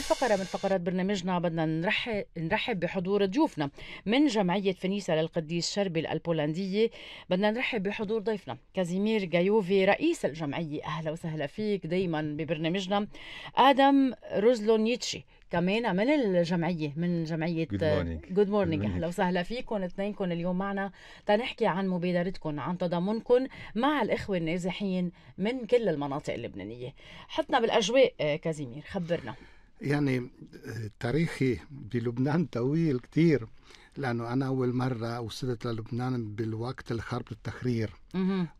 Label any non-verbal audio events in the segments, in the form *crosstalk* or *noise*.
أول فقرة من فقرات برنامجنا بدنا نرحب, نرحب بحضور ضيوفنا من جمعية فنيسة للقديس شربل البولندية بدنا نرحب بحضور ضيفنا كازيمير جايوفي رئيس الجمعية أهلا وسهلا فيك دايما ببرنامجنا آدم روزلونيتشي كمان من الجمعيه من جمعيه جود مورنينج اهلا وسهلا فيكم اثنينكم اليوم معنا تنحكي عن مبادرتكم عن تضامنكم مع الاخوه النازحين من كل المناطق اللبنانيه حطنا بالاجواء آه، كازيمير خبرنا يعني آه، تاريخي بلبنان طويل كتير لانه انا اول مره وصلت للبنان بالوقت الحرب التحرير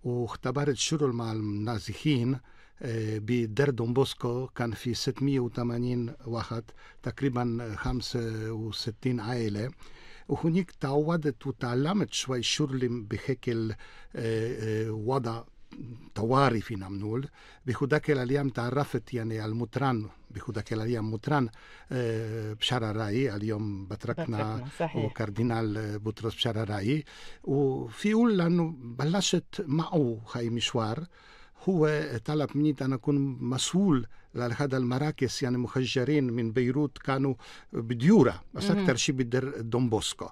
واختبرت شغل مع النازحين آه، بدر بوسكو كان في 680 واحد تقريبا 65 عائله وهناك تعودت وتعلمت شوي شغل بهيك آه، وضع طوارئ فينا بنقول بهداك الايام تعرفت يعني على المطران بياخذ كل الايام مطران آه، بشارة راي اليوم بتركنا, بتركنا وكاردينال بطرس بشارة راي وفي يقول لانه بلشت معه هاي مشوار هو طلب مني أن أكون مسؤول لهذا المراكز يعني مخجرين من بيروت كانوا بديورة بس أكثر شيء بدر دومبوسكو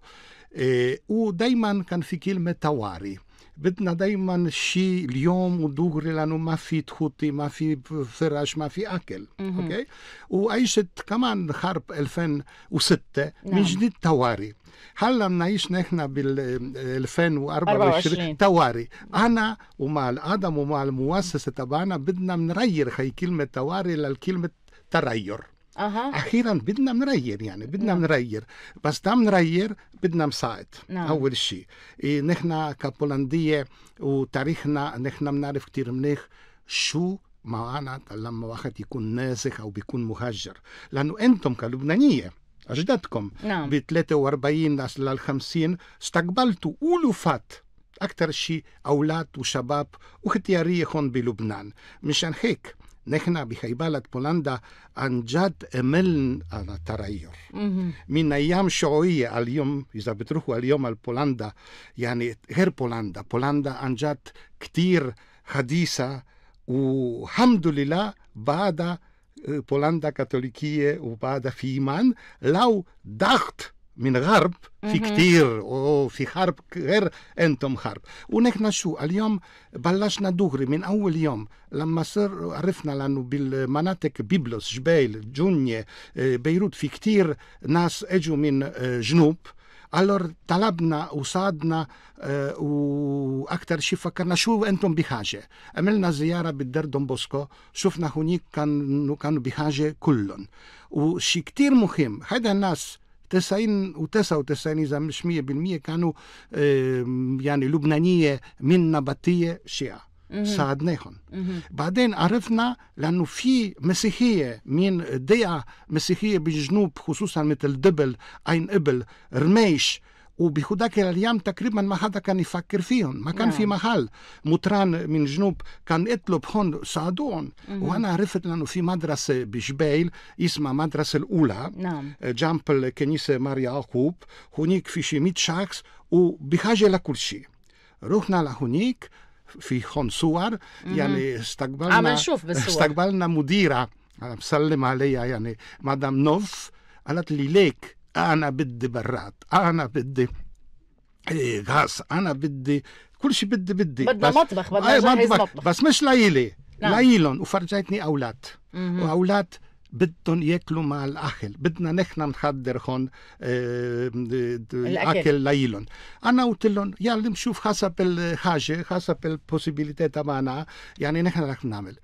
آه، ودايما كان في كلمة تواري بدنا دايما الشيء اليوم ودغري لانه ما في تخوطي ما في فرش ما في اكل اوكي وعيشت كمان حرب 2006 نعم. من جديد تواري هلا بنعيش نحن بال 2024 تواري انا ومع الادم ومع المؤسسه تبعنا بدنا نغير هي كلمه تواري للكلمه تغير أه. اخيرا بدنا نغير يعني بدنا بنغير نعم. بس دام نغير بدنا مساعد نعم. اول شيء إيه نحن كبولنديه وتاريخنا نحن بنعرف كثير منيح شو معنا لما واحد يكون نازح او بيكون مهجر لانه انتم كلبنانيه اجدادكم نعم. ب 43 لل 50 استقبلتوا فات اكثر شيء اولاد وشباب واختياريه هون بلبنان مشان هيك نحن بخيبالة بولندا عن جد أملن على التغير من أيام شعوية اليوم إذا بتروحوا اليوم على بولندا يعني غير بولندا بولندا عن جد كثير حديثة والحمد لله بعد آه، بولندا كاثوليكية وبعد في إيمان لو ضغط من غرب في كتير وفي حرب غير انتم حرب ونحن شو اليوم بلشنا دغري من اول يوم لما صار عرفنا لانه بالمناطق بيبلوس جبيل جونية آه، بيروت في كتير ناس اجوا من آه، جنوب الور طلبنا وصادنا آه، واكثر شيء فكرنا شو انتم بحاجه عملنا زياره بالدير دون بوسكو شفنا هونيك كانوا كانوا بحاجه كلهم وشي كتير مهم هذا الناس تسعين و وتسعين إذا مش مية بالمية كانوا يعني لبنانية من نبطية شيعة ساعدناهم بعدين عرفنا لانه في مسيحيه من ديعة مسيحيه بالجنوب خصوصا مثل دبل عين ابل رميش وبهداك الايام تقريبا ما حدا كان يفكر فيهم ما كان نعم. في محل مطران من جنوب كان يطلب هون ساعدوهم وانا عرفت انه في مدرسه بجبيل اسمها مدرسه الاولى نعم. جنب الكنيسه ماريا عقوب هناك في شي 100 شخص وبحاجه لكل شيء رحنا لهنيك في هون صور يعني استقبلنا بالصور استقبلنا مديره مسلم عليها يعني مدام نوف قالت لي ليك انا بدي براد انا بدي غاز انا بدي كل شيء بدي بدي بدنا مطبخ بدنا نجهز إيه، مطبخ بس مش ليلي نعم. ليلهم وفرجيتني اولاد مم. واولاد بدهم ياكلوا مع الاهل بدنا نحن نحضر هون آه، الاكل ليلهم انا قلت لهم اللي نشوف حسب الحاجه حسب البوسيبيليتي تبعنا يعني نحن رح نعمل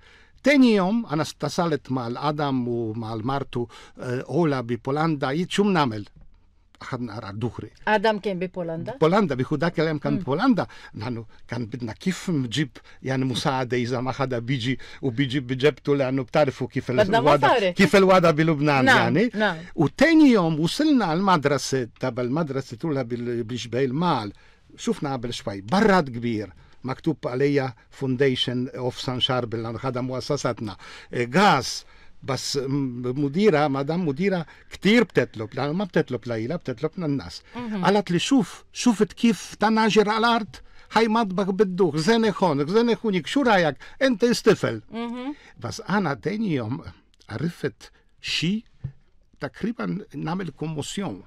تاني يوم انا اتصلت مع الادم ومع المارتو اولا آه، ببولندا قلت إيه، شو بنعمل؟ اخذنا قرار دغري ادم كان ببولندا؟ بولندا بخداك الايام كان ببولندا نحن كان بدنا كيف نجيب يعني مساعده اذا ما حدا بيجي وبيجي بجيبته لانه بتعرفوا كيف الوضع كيف الوضع بلبنان نعم. يعني نعم. وثاني يوم وصلنا على المدرسه تبع المدرسه تقولها بجبال مال شفنا قبل شوي براد كبير مكتوب عليها فونديشن اوف سان شاربل لان هذا مؤسستنا إيه، غاز بس مديره مدام مديره كثير بتطلب لانه ما بتطلب ليلى بتطلب من الناس قالت لي شوف شفت كيف تناجر على الارض هاي مطبخ بده خزانه هون خزانه هونيك شو رايك انت استفل بس انا ثاني يوم عرفت شيء تقريبا نعمل كوموسيون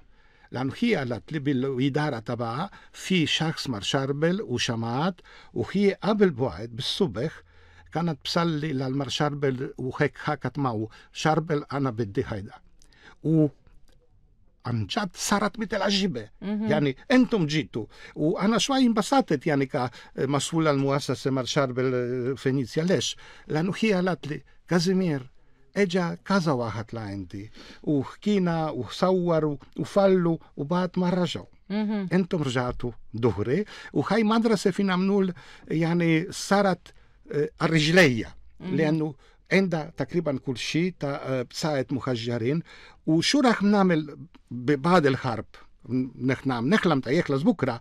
لانه هي قالت لي بالاداره تبعها في شخص مرشربل وشمعات وهي قبل بوعد بالصبح كانت بسلي للمرشربل وهيك حكت معه شربل انا بدي هيدا و عن جد صارت مثل عجيبة يعني أنتم جيتوا وأنا شوي انبسطت يعني كمسؤول المؤسسة مار شاربل آه، فينيسيا ليش؟ لأنه هي قالت لي كازيمير اجا كذا واحد لعندي وحكينا وصوروا وفلوا وبعد ما رجعوا انتم رجعتوا دهري وهي مدرسة فينا نقول يعني صارت آه، الرجلية لأنه عندها تقريبا كل شيء آه، ساعة مهجرين وشو راح نعمل ببعد الحرب neħnam neħlam ta' jekla zbukra,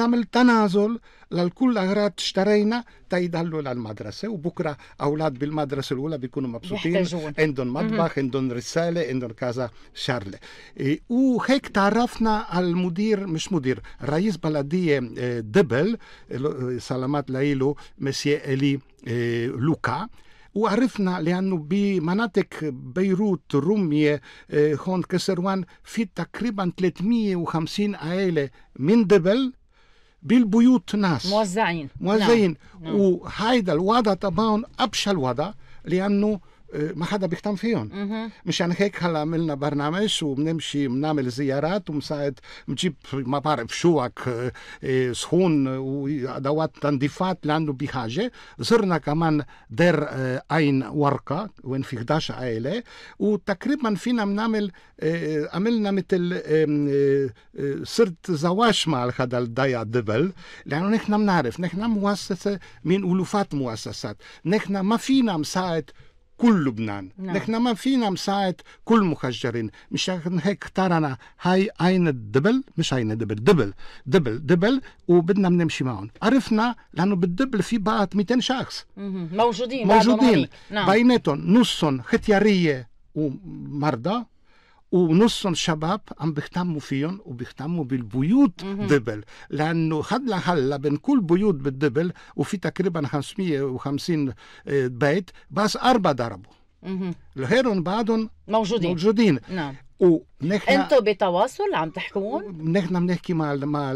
namel tanazol l-kull għrat xtarajna ta' jidallu l-madrasa u bukra awlad bil-madrasa l-ula bikunu mabsutin, endon mhm. madbaħ, endon rissale, endon kaza xarle. E, u hekk tarrafna għal-mudir, mish mudir, rajiz baladije e, debel, e, salamat la ilu messie Eli Luka, وعرفنا لأنه بمناطق بيروت رومية آه، هون كسروان في تقريبا 350 عائلة من دبل بالبيوت ناس موزعين موزعين نعم. نعم. وهيدا الوضع تبعهم أبشع الوضع لأنه ما حدا بيهتم فيهم مشان يعني هيك هلا عملنا برنامج وبنمشي بنعمل زيارات ومساعد بنجيب ما بعرف شوك سخون آه، آه، وادوات تنظيفات لانه بحاجه زرنا كمان دير آه، عين ورقه وين في 11 عائله وتقريبا فينا بنعمل عملنا مثل صرت زواج مع هذا الضيع دبل لانه نحن بنعرف نحن مؤسسه من الوفات مؤسسات نحن ما فينا مساعد كل لبنان نعم. نحن ما فينا مساعد كل مخجرين مشان هيك اخترنا هاي عين الدبل مش عين الدبل دبل دبل دبل وبدنا نمشي معهم عرفنا لانه بالدبل في بعض 200 شخص موجودين موجودين نعم. بيناتهم نصهم ختياريه ومرضى ونصهم شباب عم بيهتموا فيهم وبيهتموا بالبيوت دبل لانه هلا هلا بين كل بيوت بالدبل وفي تقريبا 550 آه، بيت بس اربعه ضربوا الغيرهم بعدهم موجودين موجودين نعم ونحن انتم بتواصل عم تحكون؟ نحن بنحكي مع مع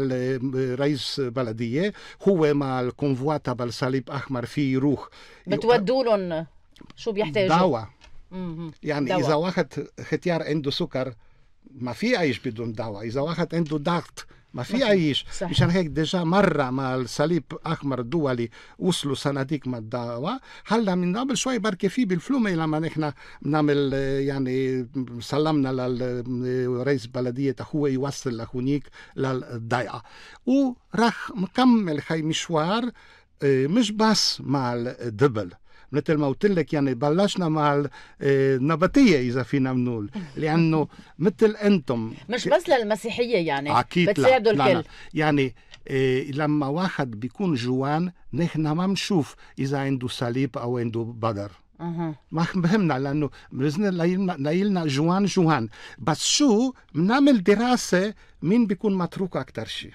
رئيس بلديه هو مع الكونفوا تبع الصليب الاحمر في يروح بتودوا لهم شو بيحتاجوا؟ دواء يعني دواء. اذا واحد ختيار عنده سكر ما في عيش بدون دواء اذا واحد عنده ضغط ما في عيش مشان هيك ديجا مرة مع الصليب أحمر الدولي وصلوا صناديق مع الدواء هلا من قبل شوي بركي في بالفلومة لما نحن بنعمل يعني سلمنا لرئيس بلدية هو يوصل لهونيك للضيعة وراح مكمل هاي مشوار إيه، مش بس مع الدبل مثل ما قلت لك يعني بلشنا مع النباتيه آه، اذا فينا بنقول لانه مثل انتم مش بس للمسيحيه يعني اكيد بتساعدوا الكل لا لا. يعني إيه لما واحد بيكون جوان نحن ما بنشوف اذا عنده صليب او عنده بدر ما بهمنا لانه باذن ليلنا جوان جوان بس شو بنعمل دراسه مين بيكون متروك اكثر شيء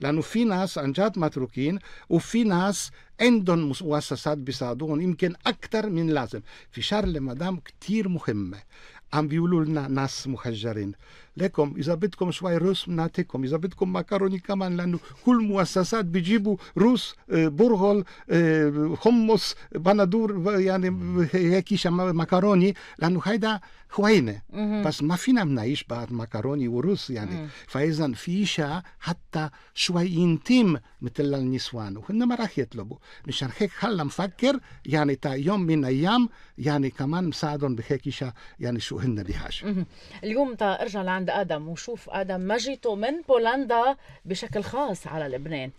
لانه في ناس عن جد متروكين وفي ناس عندهم مؤسسات بيساعدوهم يمكن اكثر من لازم في شغله مدام كثير مهمه عم بيقولوا لنا ناس مخجرين لكم اذا بدكم شوي روس بنعطيكم اذا بدكم مكروني كمان لانه كل مؤسسات بيجيبوا روس برغل حمص بندور يعني هيك مكروني لانه هيدا هوينه بس ما فينا نعيش بعد مكروني وروس يعني فاذا في شيء حتى شوي انتيم مثل النسوان وهن ما راح يطلبوا مشان هيك هلا نفكر يعني تا يوم من ايام يعني كمان مساعدهم بهيك شيء يعني شو وهن بحاجه. اليوم تا ارجع لعند ادم وشوف ادم مجيته من بولندا بشكل خاص على لبنان.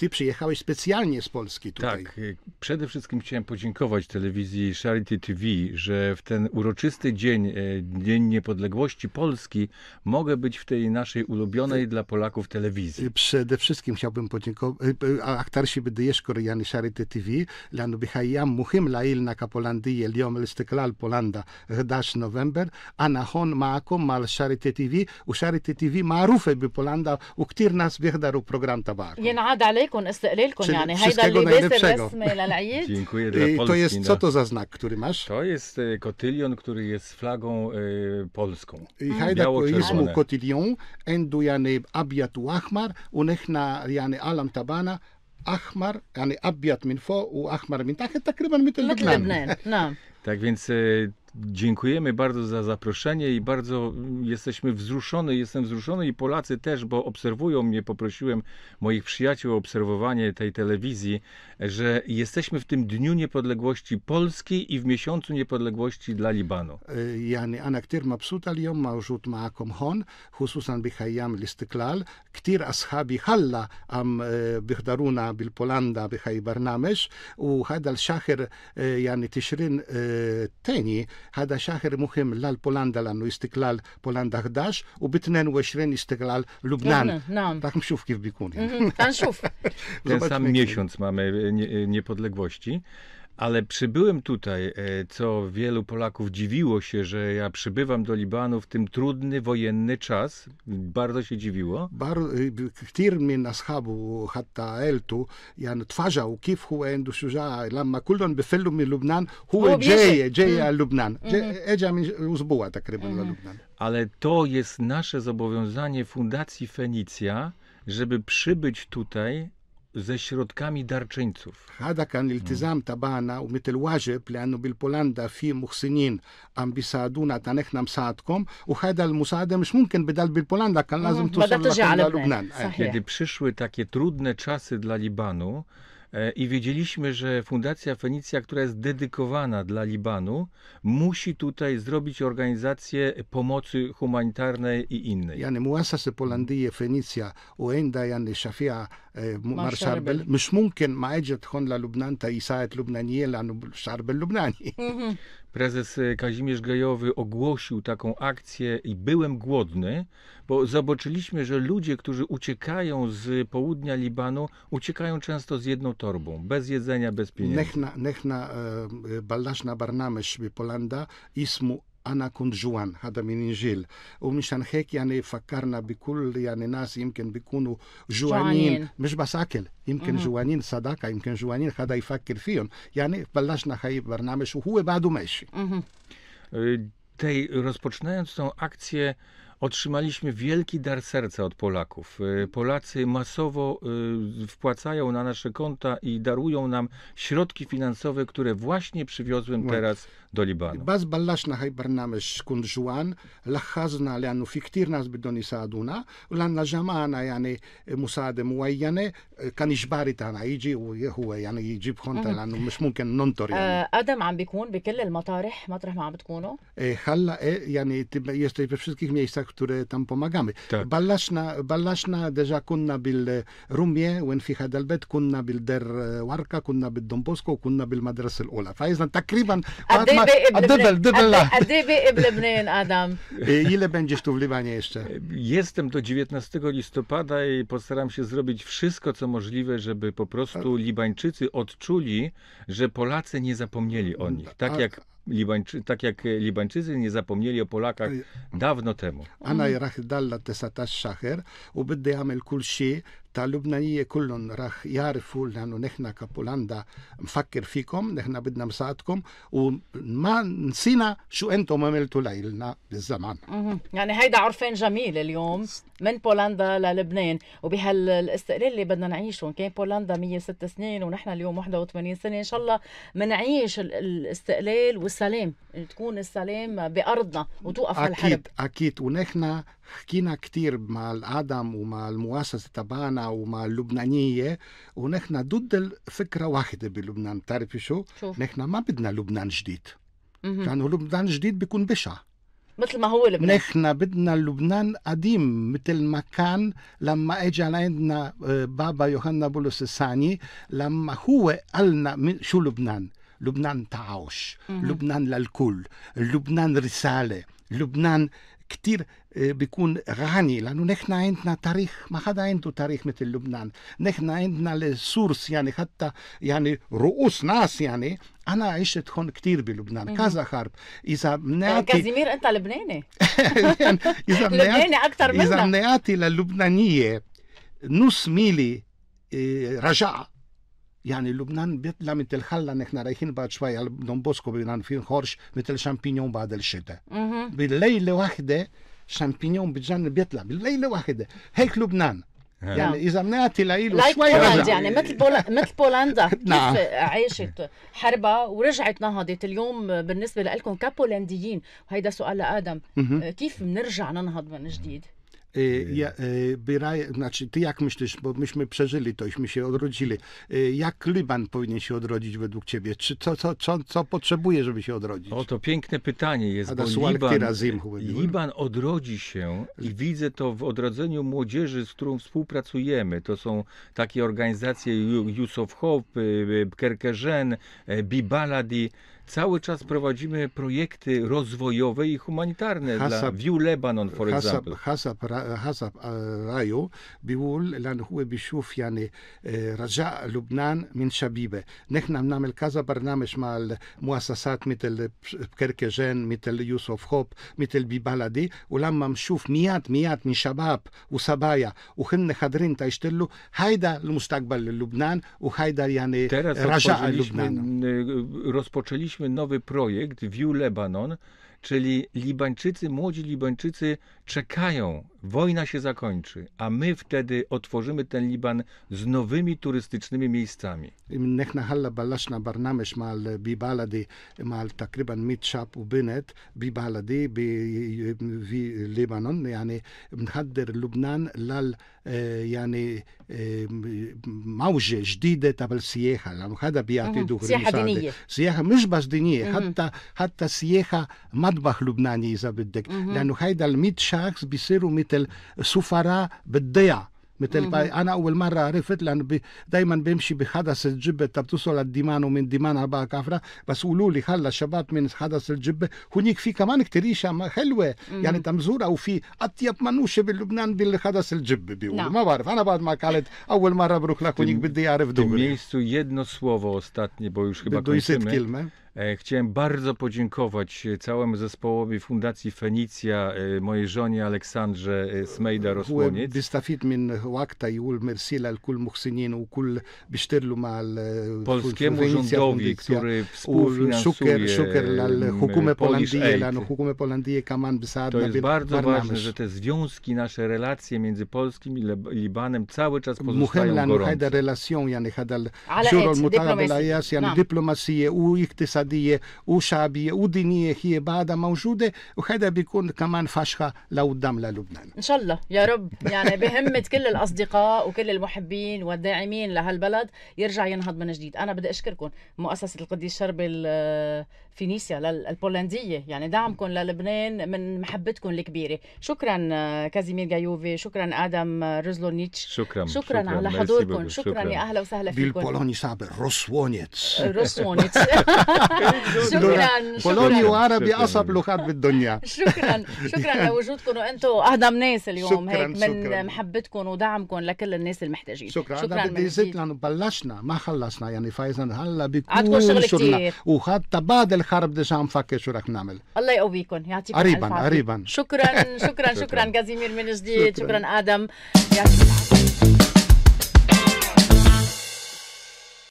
Ty przyjechałeś specjalnie z Polski tutaj. Tak, y, przede wszystkim chciałem podziękować telewizji Charity TV, że w ten uroczysty dzień, y, Dzień Niepodległości Polski, mogę być w tej naszej ulubionej dla Polaków telewizji. Y, przede wszystkim chciałbym podziękować aktarsi Bdyjeszko Rejany Charity TV, lanu bychajam muhim lail na kapolandyje liom lesteklal Polanda dasz november, a na hon maakom mal Charity TV, u Charity TV marufę by Polanda, uktir nas biechdaru program tabar. ينعاد عليك لكم استقلالكم يعني هيدا اللباس الرسمي للعيد to jest, co to za znak, który masz? To jest e, kotylion, który jest flagą y, polską. I jest koizmu kotylion, endu jany abiat u ahmar, unechna jany alam tabana, achmar, يعني abiat من فوق واحمر من تحت تقريبا مثل لبنان مثل لبنان Tak więc e, Dziękujemy bardzo za zaproszenie i bardzo mm, jesteśmy wzruszony, jestem wzruszony i Polacy też, bo obserwują mnie, poprosiłem moich przyjaciół o obserwowanie tej telewizji, że jesteśmy w tym Dniu Niepodległości Polski i w miesiącu niepodległości dla Libanu. Jani أنا كتير مبسوط اليوم hon hususan هون خصوصا بخيام ashabi halla am هلا e, bil Polanda بالبولندا بهي u hadal szacher jani e, tishrin e, teni هذا شهر مهم للبولندا لانه استقلال بولندا 11 وباثنين وعشرين استقلال لبنان نعم راح نشوف كيف بيكون يعني. نشوف ten sam miesiąc mamy niepodległości. Ale przybyłem tutaj, e, co wielu Polaków dziwiło się, że ja przybywam do Libanu w tym trudny wojenny czas. Bardzo się dziwiło. كثير na schabu Hatta Eltu. Ja تفاجئوا كيف هو عنده شجاعة لما كلهم بفلوا من لبنان هو, هو جاي جاي على لبنان اجى من أسبوع تقريبا Ale to jest nasze zobowiązanie Fundacji Fenicja, żeby przybyć tutaj ze środkami darczyńców. tabana u mitel wajib li fi muhsinin am bisaduna tanehnam saadkom u hada al musaada mish mumkin bidal bil Polanda kan no, Kiedy przyszły takie trudne czasy dla Libanu, E, i wiedzieliśmy, że Fundacja Fenicja, która jest dedykowana dla Libanu, musi tutaj zrobić organizację pomocy humanitarnej i innej. Ja nie, Jany Muasasy Polandyje, Fenicja, Uenda, Jany Szafia, e, Marszarbel, Myszmunken, Maedżet, Honla Lubnanta, Isaet Lubnaniela, Szarbel Lubnani. Mhm prezes y, Kazimierz Gajowy ogłosił taką akcję i byłem głodny, bo zobaczyliśmy, że ludzie, którzy uciekają z południa Libanu, uciekają często z jedną torbą, bez jedzenia, bez pieniędzy. Nechna, nechna e, Ballaszna Barnamesz Polanda, Ismu انا كنت جوعان هذا من انجيل ومشان هيك يعني فكرنا بكل يعني ناس يمكن بيكونوا جوعانين مش بس اكل يمكن جوعانين صداقه يمكن جوعانين هذا يفكر فيهم يعني بلشنا هاي برنامج وهو بعده ماشي tej, rozpoczynając tą akcję, otrzymaliśmy wielki dar serca od Polaków. Y, Polacy masowo y, wpłacają na nasze konta i darują nam środki finansowe, które właśnie przywiozłem teraz دو لبنان بس بلشنا هاي برنامج كنت جوان لخصنا لانه في كثير ناس بدهم يساعدونا ولان جمعنا يعني مساعده معينه كان اجباري تاعنا يجي وهو يعني يجيب هون لانه مش ممكن ننطر يعني ادم عم بيكون بكل المطارح مطرح ما عم بتكونوا إيه هلا إيه يعني jesteś we wszystkich miejscach, które tam pomagamy. Tak. Ballaszna, كنا deja kunna bil e, Rumie, wenfi Hadelbet, kunna bil Der e, Warka, kunna bil Dąbowską, kunna تقريبا قد masz, a dybel, dybel A dyby iblebnyn, Adam. Y, ile będziesz tu w Libanie jeszcze? Jestem do 19 listopada i postaram się zrobić wszystko, co możliwe, żeby po prostu Libańczycy odczuli, że Polacy nie zapomnieli o nich. Tak jak Libańczy, tak jak y, Libańczycy nie zapomnieli o Polakach dawno temu. Ana راح ضلت 19 شهر وبدي أعمل تا اللبنانية كلهم راح يعرفوا لأنه نحن كبولندا مفكر فيكم نحن بدنا مساعدكم وما نسينا شو أنتم عملتوا لنا بالزمان يعني هيدا عرفان جميل اليوم من بولندا للبنان وبهالاستقلال اللي بدنا نعيشه كان بولندا 106 سنين ونحن اليوم 81 سنة إن شاء الله منعيش الاستقلال والسلام تكون السلام بأرضنا وتوقف أكيد الحرب أكيد ونحن حكينا كثير مع الادم ومع المؤسسه تبعنا ومع اللبنانيه ونحن ضد الفكره واحده بلبنان بتعرفي شو؟ شو؟ نحن ما بدنا لبنان جديد لانه يعني لبنان جديد بيكون بشع مثل ما هو لبنان نحن بدنا لبنان قديم مثل ما كان لما اجى عندنا بابا يوحنا بولس الثاني لما هو قالنا شو لبنان لبنان تعاوش لبنان للكل لبنان رساله لبنان كثير آه، بيكون غني لانه نحن عندنا تاريخ ما حدا عنده تاريخ مثل لبنان نحن عندنا السورس يعني حتى يعني رؤوس ناس يعني انا عشت هون كثير بلبنان كذا حرب اذا بنعطي يعني كازيمير انت لبناني *laughs* اذا *laughs* بنعطي لبناني اكثر منك اذا بنعطي للبنانيه نص ميلي آه، رجع يعني لبنان بيطلع مثل خلا نحن رايحين بعد شوي على دون بوسكو بدنا في خورش مثل شامبينيون بعد الشتاء بليله واحده شامبينيون بتجنب بيطلع بالليله واحده هيك لبنان نعم. يعني اذا منعتي لإله شوي بولندا يعني مثل *laughs* مثل بولندا كيف نعم. عاشت حربها ورجعت نهضت اليوم بالنسبه لكم كبولنديين وهيدا سؤال لادم كيف بنرجع ننهض من جديد؟ Y, ja, y, znaczy ty jak myślisz, bo myśmy przeżyli to, iśmy się odrodzili. Y, jak Liban powinien się odrodzić według ciebie? Czy co, co, co, co potrzebuje, żeby się odrodzić? O, to piękne pytanie jest, bo Liban, Liban odrodzi się i widzę to w odrodzeniu młodzieży, z którą współpracujemy. To są takie organizacje Youth of Hope, Kerkeżen, Bibaladi, cały czas prowadzimy projekty rozwojowe i humanitarne dla View Lebanon, for hasab, example. Hasab, hasab, ra, hasab e, raju biwul lan huwe bishuf jany e, raja lubnan min shabibe. Nech nam namel kaza barnamesh mal muasasat mitel pkerkezen, mitel Yusuf Hop, mitel bibaladi, ulam mam shuf miat, miat, min shabab, u sabaja, u hynne hadrin ta ishtellu, hajda l-mustakbal Lubnan, u hajda jany raja Lubnan. Teraz rozpoczęliśmy e, nowy projekt View Lebanon, czyli Libańczycy, młodzi Libańczycy czekają, wojna się zakończy, a my wtedy otworzymy ten Liban z nowymi turystycznymi miejscami. Niech na halla na barnamesz mal bibaladi, mal takryban mit szapu bynet, bibaladi, bi Libanon, jani hader Lubnan lal jani e, e, małże, żdide tabel siecha, lam hada biaty mhm. duch rysady. Siecha mysz bas dynie, mhm. hatta siecha madbach Lubnani izabedek zabytek, mhm. lanu hajdal mit بالعكس بيصيروا مثل سفراء بالضيع مثل انا اول مره عرفت لانه بي دائما بمشي بحدث الجبه تبتوصل الديمان ومن ديمان اربعه كفره بس قولوا لي هلا شباب من حدث الجبه هنيك في كمان كثير ريشه حلوه يعني او وفي اطيب منوشه بلبنان بالحدث الجبه بيقولوا نعم. ما بعرف انا بعد ما قالت اول مره بروح لك هنيك بدي اعرف دغري في ميستو jedno słowo ostatnie, bo już chyba kończymy. E, chciałem bardzo podziękować e, całemu zespołowi Fundacji Fenicja, e, mojej żonie Aleksandrze Smejda-Rosłoniec. بستفيد polskiemu rządowi, który współfinansuje شكر للحكومة البولندية لأن الحكومة To jest bardzo ważne, że te związki, nasze relacje między Polskim i Libanem cały czas pozostają gorące. هذا الريلاسيون يعني هذا الشغل المتعب الأياس يعني اقتصادية وشعبية ودينية هي بعدها موجودة وهذا بيكون كمان فشخة لقدام للبنان إن شاء الله يا رب يعني بهمة كل الأصدقاء وكل المحبين والداعمين لهالبلد يرجع ينهض من جديد أنا بدي أشكركم مؤسسة القديس شربل فينيسيا البولنديه يعني دعمكم للبنان من محبتكم الكبيره شكرا آه، كازيمير جايوفي شكرا ادم آه، رزلونيتش شكرا شكرا, شكرا على حضوركم شكرا, شكرا يا اهلا وسهلا فيكم بالبولوني صعب روسوونيتش روسوونيتش شكرا بولوني وعربي اصعب لغات بالدنيا شكرا شكرا لوجودكم وانتم اهضم ناس اليوم هيك من محبتكم ودعمكم لكل الناس المحتاجين شكرا شكرا بدي زيد لانه بلشنا ما خلصنا يعني فايزا هلا بيكون عندكم شغل كثير وحتى بعد خرب ديجا مفكر شو راك نعمل الله يقويكم يعطيكم قريبا قريبا شكرا شكرا *laughs* شكرا كازيمير من جديد شكرا ادم يعطيكم